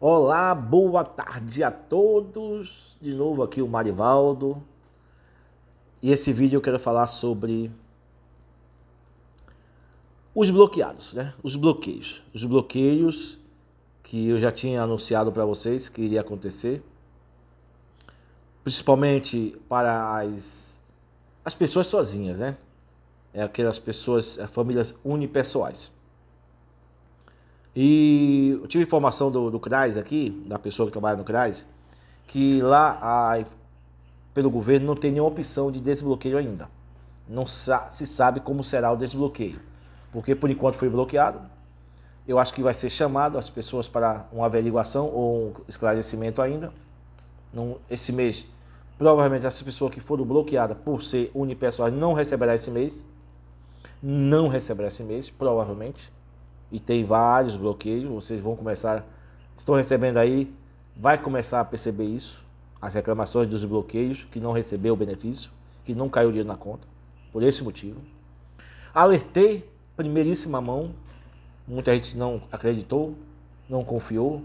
Olá, boa tarde a todos. De novo aqui o Marivaldo. E esse vídeo eu quero falar sobre os bloqueados, né? Os bloqueios. Os bloqueios que eu já tinha anunciado para vocês que iria acontecer. Principalmente para as, as pessoas sozinhas, né? É aquelas pessoas, é, famílias unipessoais. E eu tive informação do, do CRAS aqui, da pessoa que trabalha no CRAS, que lá a, pelo governo não tem nenhuma opção de desbloqueio ainda. Não sa se sabe como será o desbloqueio. Porque por enquanto foi bloqueado. Eu acho que vai ser chamado as pessoas para uma averiguação ou um esclarecimento ainda. Não, esse mês, provavelmente as pessoas que foram bloqueadas por ser unipessoal não receberá esse mês. Não receberá esse mês, provavelmente e tem vários bloqueios, vocês vão começar, estão recebendo aí, vai começar a perceber isso, as reclamações dos bloqueios, que não recebeu o benefício, que não caiu dinheiro na conta, por esse motivo. Alertei, primeiríssima mão, muita gente não acreditou, não confiou,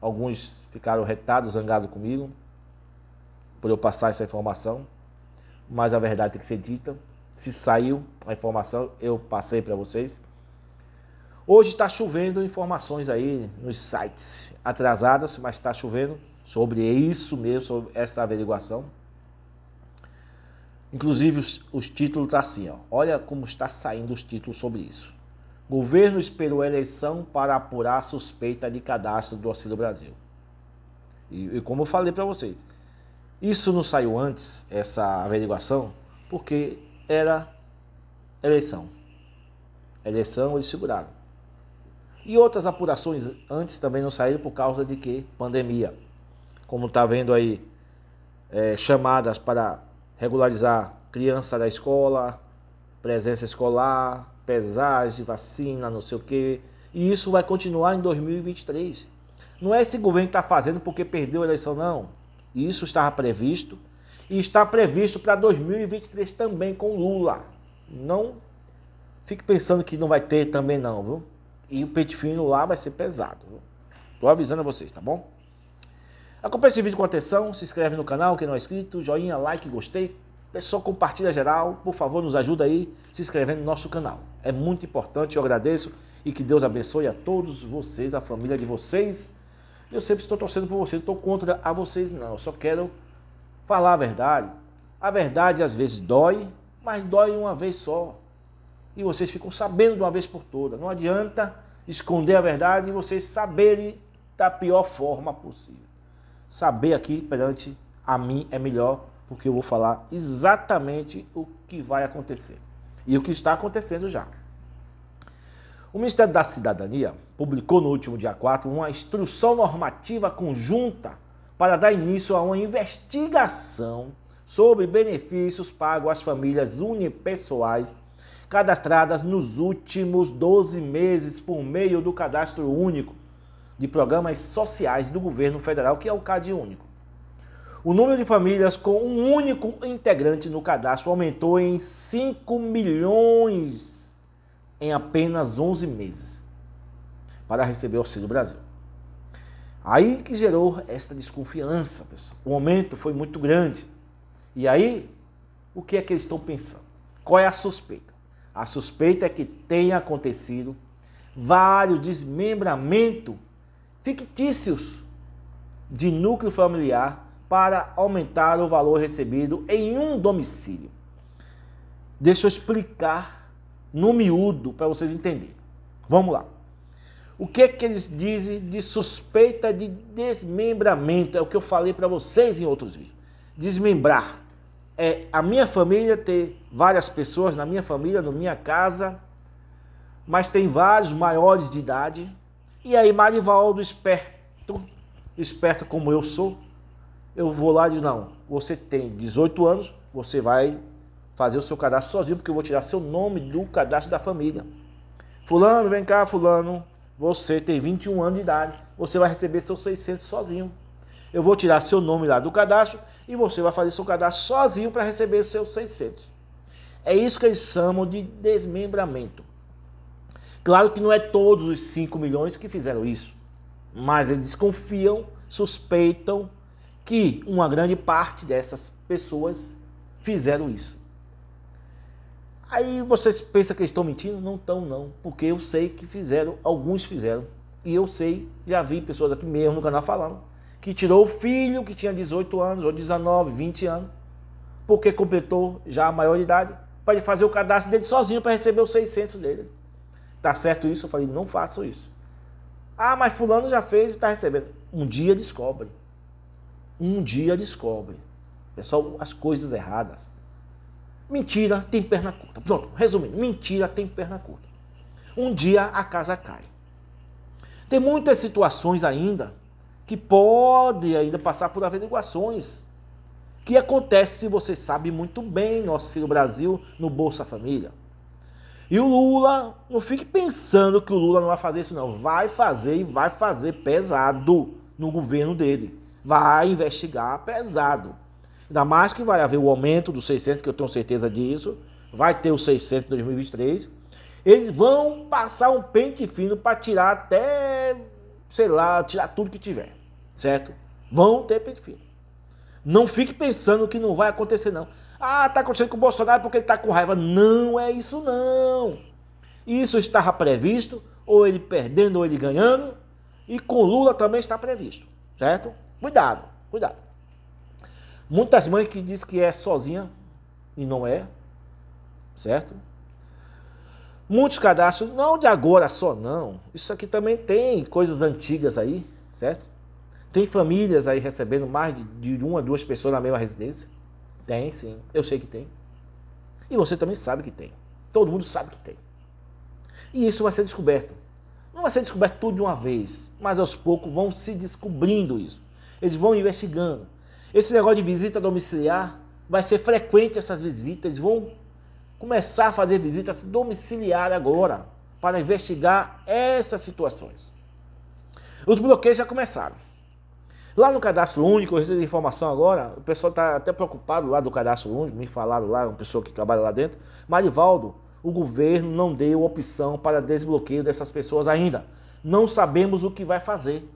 alguns ficaram retados, zangados comigo, por eu passar essa informação, mas a verdade tem que ser dita, se saiu a informação, eu passei para vocês, Hoje está chovendo informações aí nos sites atrasadas, mas está chovendo sobre isso mesmo, sobre essa averiguação. Inclusive os, os títulos tá assim, ó. Olha como está saindo os títulos sobre isso. Governo esperou eleição para apurar suspeita de cadastro do Auxílio Brasil. E, e como eu falei para vocês, isso não saiu antes essa averiguação porque era eleição. Eleição eles seguraram. E outras apurações antes também não saíram por causa de que pandemia. Como está vendo aí, é, chamadas para regularizar criança da escola, presença escolar, pesagem, vacina, não sei o quê. E isso vai continuar em 2023. Não é esse governo que está fazendo porque perdeu a eleição, não. Isso estava previsto e está previsto para 2023 também com Lula. Não fique pensando que não vai ter também, não, viu? E o peito fino lá vai ser pesado. Tô avisando a vocês, tá bom? Acompanhe esse vídeo com atenção, se inscreve no canal, quem não é inscrito, joinha, like, gostei. Pessoal, compartilha geral, por favor, nos ajuda aí se inscrevendo no nosso canal. É muito importante, eu agradeço e que Deus abençoe a todos vocês, a família de vocês. Eu sempre estou torcendo por vocês, não estou contra a vocês não, eu só quero falar a verdade. A verdade às vezes dói, mas dói uma vez só e vocês ficam sabendo de uma vez por todas. Não adianta esconder a verdade e vocês saberem da pior forma possível. Saber aqui perante a mim é melhor, porque eu vou falar exatamente o que vai acontecer e o que está acontecendo já. O Ministério da Cidadania publicou no último dia 4 uma instrução normativa conjunta para dar início a uma investigação sobre benefícios pagos às famílias unipessoais cadastradas nos últimos 12 meses por meio do Cadastro Único de Programas Sociais do Governo Federal, que é o CAD Único. O número de famílias com um único integrante no cadastro aumentou em 5 milhões em apenas 11 meses para receber o Auxílio Brasil. Aí que gerou esta desconfiança, pessoal. O aumento foi muito grande. E aí, o que é que eles estão pensando? Qual é a suspeita? A suspeita é que tenha acontecido vários desmembramentos fictícios de núcleo familiar para aumentar o valor recebido em um domicílio. Deixa eu explicar no miúdo para vocês entenderem. Vamos lá. O que é que eles dizem de suspeita de desmembramento? É o que eu falei para vocês em outros vídeos. Desmembrar é a minha família ter várias pessoas na minha família, na minha casa, mas tem vários maiores de idade. E aí Marivaldo, esperto, esperto como eu sou, eu vou lá e digo, não, você tem 18 anos, você vai fazer o seu cadastro sozinho, porque eu vou tirar seu nome do cadastro da família. Fulano, vem cá, fulano, você tem 21 anos de idade, você vai receber seus 600 sozinho. Eu vou tirar seu nome lá do cadastro e você vai fazer seu cadastro sozinho para receber os seus 600. É isso que eles chamam de desmembramento. Claro que não é todos os 5 milhões que fizeram isso, mas eles desconfiam, suspeitam que uma grande parte dessas pessoas fizeram isso. Aí vocês pensam que estão mentindo? Não estão, não. Porque eu sei que fizeram, alguns fizeram. E eu sei, já vi pessoas aqui mesmo no canal falando que tirou o filho que tinha 18 anos, ou 19, 20 anos, porque completou já a maioridade, para ele fazer o cadastro dele sozinho para receber os 600 dele. Tá certo isso? Eu falei, não façam isso. Ah, mas fulano já fez e está recebendo. Um dia descobre. Um dia descobre. Pessoal, é as coisas erradas. Mentira tem perna curta. Pronto, resumindo, mentira tem perna curta. Um dia a casa cai. Tem muitas situações ainda que pode ainda passar por averiguações. Que acontece, você sabe muito bem, nosso Ciro Brasil, no Bolsa Família. E o Lula, não fique pensando que o Lula não vai fazer isso, não. Vai fazer e vai fazer pesado no governo dele. Vai investigar pesado. Ainda mais que vai haver o aumento dos 600, que eu tenho certeza disso. Vai ter os 600 em 2023. Eles vão passar um pente fino para tirar até sei lá, tirar tudo que tiver, certo? Vão ter perfil. fino. Não fique pensando que não vai acontecer, não. Ah, tá acontecendo com o Bolsonaro porque ele tá com raiva. Não é isso, não. Isso estava previsto, ou ele perdendo ou ele ganhando, e com Lula também está previsto, certo? Cuidado, cuidado. Muitas mães que dizem que é sozinha e não é, certo? Muitos cadastros, não de agora só, não. Isso aqui também tem coisas antigas aí, certo? Tem famílias aí recebendo mais de, de uma, duas pessoas na mesma residência. Tem, sim. Eu sei que tem. E você também sabe que tem. Todo mundo sabe que tem. E isso vai ser descoberto. Não vai ser descoberto tudo de uma vez, mas aos poucos vão se descobrindo isso. Eles vão investigando. Esse negócio de visita domiciliar vai ser frequente essas visitas, eles vão começar a fazer visitas domiciliar agora para investigar essas situações. Os bloqueios já começaram. Lá no cadastro único, eu recebi informação agora, o pessoal está até preocupado lá do cadastro único, me falaram lá, uma pessoa que trabalha lá dentro. Marivaldo, o governo não deu opção para desbloqueio dessas pessoas ainda. Não sabemos o que vai fazer.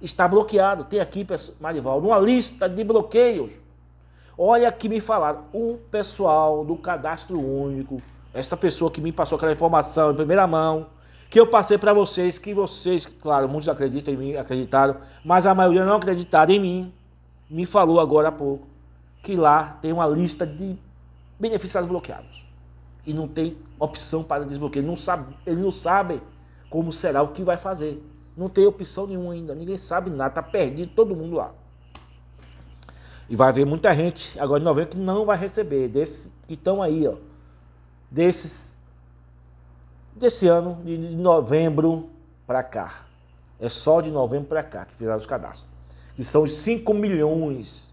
Está bloqueado. Tem aqui, Marivaldo, uma lista de bloqueios Olha que me falaram, o pessoal do cadastro único, essa pessoa que me passou aquela informação em primeira mão, que eu passei para vocês, que vocês, claro, muitos acreditam em mim, acreditaram, mas a maioria não acreditaram em mim, me falou agora há pouco que lá tem uma lista de beneficiários bloqueados e não tem opção para desbloqueio. Não sabe, eles não sabem como será o que vai fazer. Não tem opção nenhuma ainda. Ninguém sabe nada. Está perdido todo mundo lá. E vai haver muita gente agora em novembro que não vai receber, desses que estão aí, ó. Desses desse ano, de novembro para cá. É só de novembro para cá que fizeram os cadastros. E são os 5 milhões.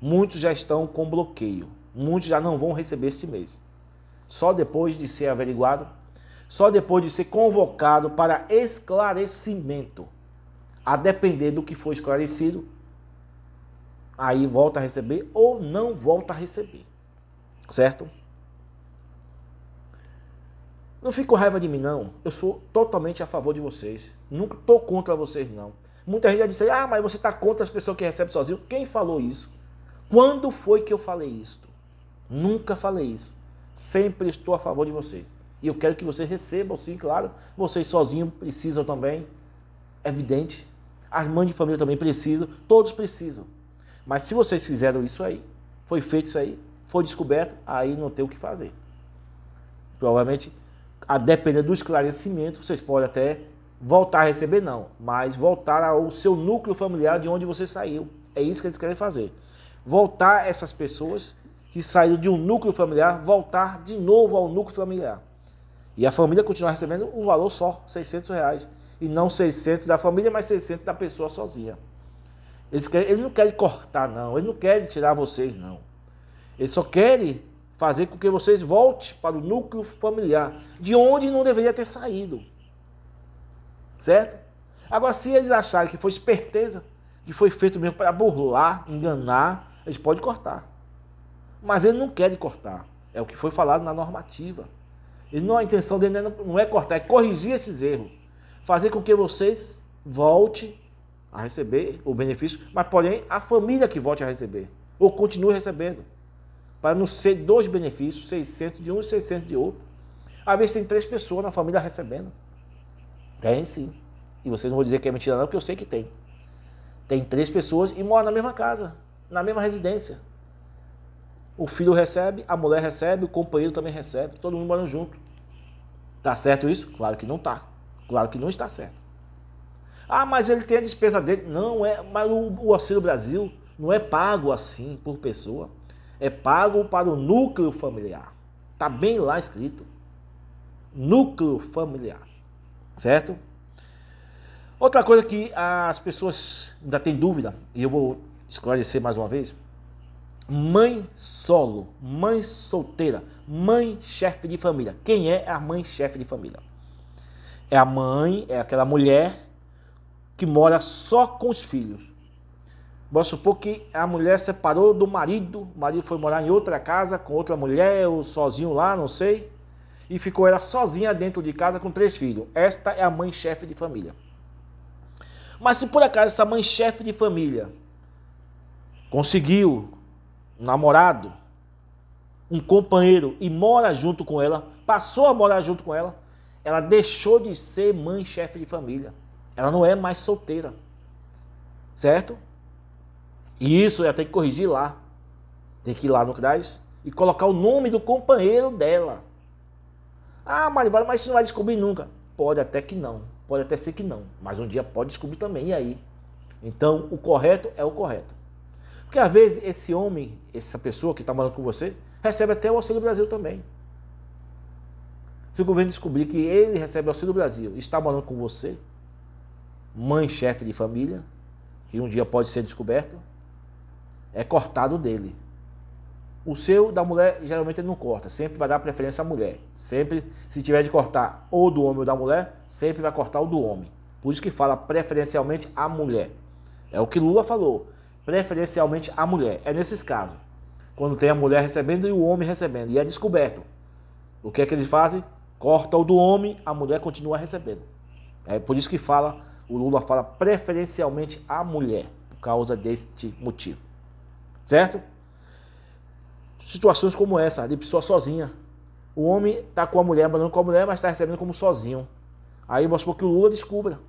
Muitos já estão com bloqueio. Muitos já não vão receber esse mês. Só depois de ser averiguado, só depois de ser convocado para esclarecimento. A depender do que for esclarecido, aí volta a receber ou não volta a receber. Certo? Não fique com raiva de mim, não. Eu sou totalmente a favor de vocês. Nunca estou contra vocês, não. Muita gente já disse, ah, mas você está contra as pessoas que recebem sozinho. Quem falou isso? Quando foi que eu falei isso? Nunca falei isso. Sempre estou a favor de vocês. E eu quero que vocês recebam, sim, claro. Vocês sozinhos precisam também. É evidente. As mães de família também precisam. Todos precisam. Mas se vocês fizeram isso aí, foi feito isso aí, foi descoberto, aí não tem o que fazer. Provavelmente, a depender do esclarecimento, vocês podem até voltar a receber, não, mas voltar ao seu núcleo familiar de onde você saiu. É isso que eles querem fazer. Voltar essas pessoas que saíram de um núcleo familiar, voltar de novo ao núcleo familiar. E a família continuar recebendo o um valor só, 600 reais. E não 600 da família, mas 600 da pessoa sozinha. Eles, querem, não querem cortar, não. Eles não querem tirar vocês, não. Eles só querem fazer com que vocês voltem para o núcleo familiar, de onde não deveria ter saído. Certo? Agora, se eles acharem que foi esperteza, que foi feito mesmo para burlar, enganar, eles podem cortar. Mas eles não querem cortar. É o que foi falado na normativa. E não, a intenção dele não é cortar, é corrigir esses erros. Fazer com que vocês voltem a receber o benefício, mas porém a família que volte a receber, ou continue recebendo, para não ser dois benefícios, 600 de um e 600 de outro. Às vezes tem três pessoas na família recebendo. Tem sim. E vocês não vão dizer que é mentira não, porque eu sei que tem. Tem três pessoas e moram na mesma casa, na mesma residência. O filho recebe, a mulher recebe, o companheiro também recebe, todo mundo morando junto. Tá certo isso? Claro que não tá. Claro que não está certo. Ah, mas ele tem a despesa dele. Não, é, mas o, o Auxílio Brasil não é pago assim por pessoa. É pago para o núcleo familiar. Está bem lá escrito. Núcleo familiar. Certo? Outra coisa que as pessoas ainda têm dúvida, e eu vou esclarecer mais uma vez: mãe solo, mãe solteira, mãe chefe de família. Quem é a mãe chefe de família? É a mãe, é aquela mulher que mora só com os filhos. Vamos supor que a mulher separou do marido, o marido foi morar em outra casa com outra mulher ou sozinho lá, não sei, e ficou ela sozinha dentro de casa com três filhos. Esta é a mãe chefe de família. Mas se por acaso essa mãe chefe de família conseguiu um namorado, um companheiro e mora junto com ela, passou a morar junto com ela, ela deixou de ser mãe chefe de família ela não é mais solteira. Certo? E isso ela tem que corrigir lá. Tem que ir lá no CRAS e colocar o nome do companheiro dela. Ah, Marivalho, mas isso não vai descobrir nunca. Pode até que não. Pode até ser que não. Mas um dia pode descobrir também. E aí? Então, o correto é o correto. Porque às vezes esse homem, essa pessoa que está morando com você, recebe até o Auxílio Brasil também. Se o governo descobrir que ele recebe o Auxílio Brasil e está morando com você, mãe chefe de família, que um dia pode ser descoberto, é cortado dele. O seu da mulher, geralmente ele não corta, sempre vai dar preferência à mulher. Sempre, se tiver de cortar ou do homem ou da mulher, sempre vai cortar o do homem. Por isso que fala preferencialmente à mulher. É o que Lula falou, preferencialmente à mulher. É nesses casos, quando tem a mulher recebendo e o homem recebendo, e é descoberto. O que é que eles fazem? Corta o do homem, a mulher continua recebendo. É por isso que fala o Lula fala preferencialmente a mulher, por causa deste motivo. Certo? Situações como essa, de pessoa sozinha. O homem está com a mulher, mas não com a mulher, mas está recebendo como sozinho. Aí vamos supor que o Lula descubra.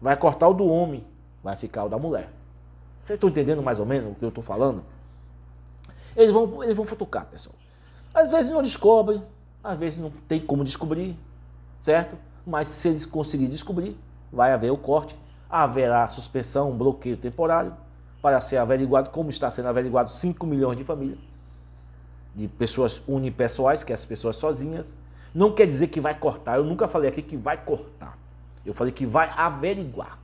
Vai cortar o do homem, vai ficar o da mulher. Vocês estão entendendo mais ou menos o que eu estou falando? Eles vão, eles vão futucar, pessoal. Às vezes não descobrem, às vezes não tem como descobrir, certo? Mas se eles conseguirem descobrir, vai haver o corte, haverá suspensão, um bloqueio temporário para ser averiguado, como está sendo averiguado 5 milhões de famílias, de pessoas unipessoais, que é as pessoas sozinhas. Não quer dizer que vai cortar, eu nunca falei aqui que vai cortar. Eu falei que vai averiguar.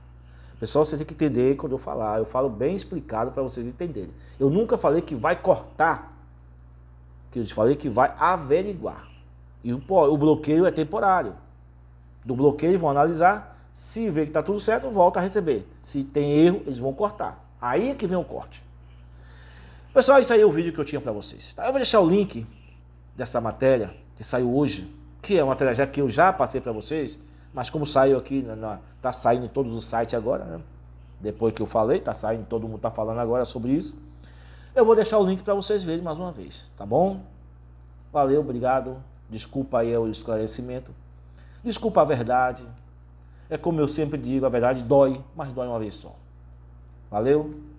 Pessoal, você tem que entender quando eu falar. Eu falo bem explicado para vocês entenderem. Eu nunca falei que vai cortar. Que eu te falei que vai averiguar. E o, o bloqueio é temporário. Do bloqueio vão analisar se vê que está tudo certo, volta a receber. Se tem erro, eles vão cortar. Aí é que vem o corte. Pessoal, isso aí é o vídeo que eu tinha para vocês. Tá? Eu vou deixar o link dessa matéria que saiu hoje, que é uma matéria já que eu já passei para vocês, mas como saiu aqui, está saindo em todos os sites agora, né? depois que eu falei, está saindo, todo mundo está falando agora sobre isso. Eu vou deixar o link para vocês verem mais uma vez, tá bom? Valeu, obrigado. Desculpa aí o esclarecimento. Desculpa a verdade. É como eu sempre digo, a verdade dói, mas dói uma vez só. Valeu!